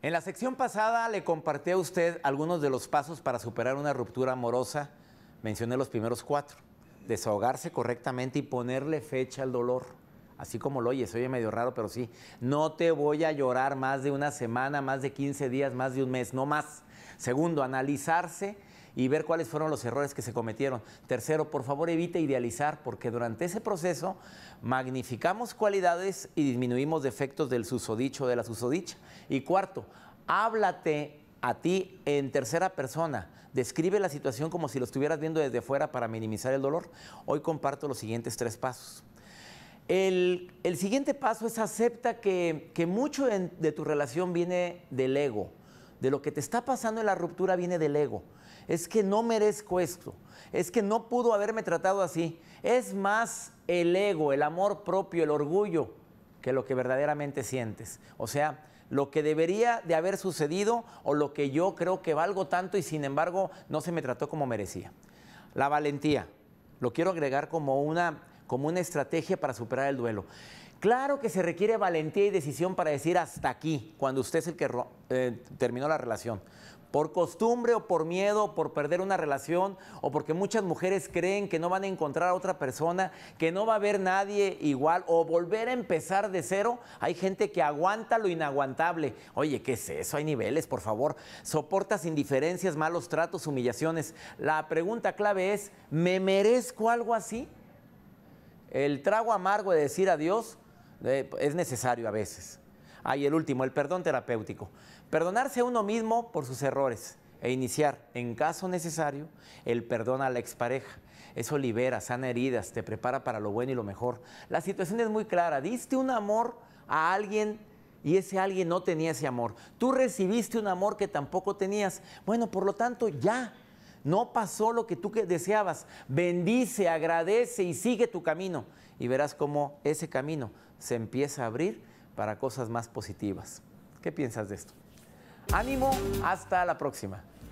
En la sección pasada le compartí a usted algunos de los pasos para superar una ruptura amorosa. Mencioné los primeros cuatro. Desahogarse correctamente y ponerle fecha al dolor. Así como lo oyes, oye medio raro, pero sí. No te voy a llorar más de una semana, más de 15 días, más de un mes, no más. Segundo, analizarse y ver cuáles fueron los errores que se cometieron. Tercero, por favor evite idealizar porque durante ese proceso magnificamos cualidades y disminuimos defectos del susodicho o de la susodicha. Y cuarto, háblate a ti en tercera persona. Describe la situación como si lo estuvieras viendo desde fuera para minimizar el dolor. Hoy comparto los siguientes tres pasos. El, siguiente paso es acepta que, mucho de tu relación viene del ego de lo que te está pasando en la ruptura viene del ego. Es que no merezco esto. Es que no pudo haberme tratado así. Es más el ego, el amor propio, el orgullo que lo que verdaderamente sientes. O sea, lo que debería de haber sucedido o lo que yo creo que valgo tanto y sin embargo no se me trató como merecía. La valentía. Lo quiero agregar como una como una estrategia para superar el duelo. Claro que se requiere valentía y decisión para decir hasta aquí, cuando usted es el que eh, terminó la relación. Por costumbre o por miedo, por perder una relación, o porque muchas mujeres creen que no van a encontrar a otra persona, que no va a haber nadie igual, o volver a empezar de cero. Hay gente que aguanta lo inaguantable. Oye, ¿qué es eso? Hay niveles, por favor. Soportas indiferencias, malos tratos, humillaciones. La pregunta clave es, ¿me merezco algo así? El trago amargo de decir adiós es necesario a veces. Ah, el último, el perdón terapéutico. Perdonarse a uno mismo por sus errores e iniciar, en caso necesario, el perdón a la expareja. Eso libera, sana heridas, te prepara para lo bueno y lo mejor. La situación es muy clara. Diste un amor a alguien y ese alguien no tenía ese amor. Tú recibiste un amor que tampoco tenías. Bueno, por lo tanto, ya no pasó lo que tú deseabas. Bendice, agradece y sigue tu camino. Y verás cómo ese camino se empieza a abrir para cosas más positivas. ¿Qué piensas de esto? Ánimo, hasta la próxima.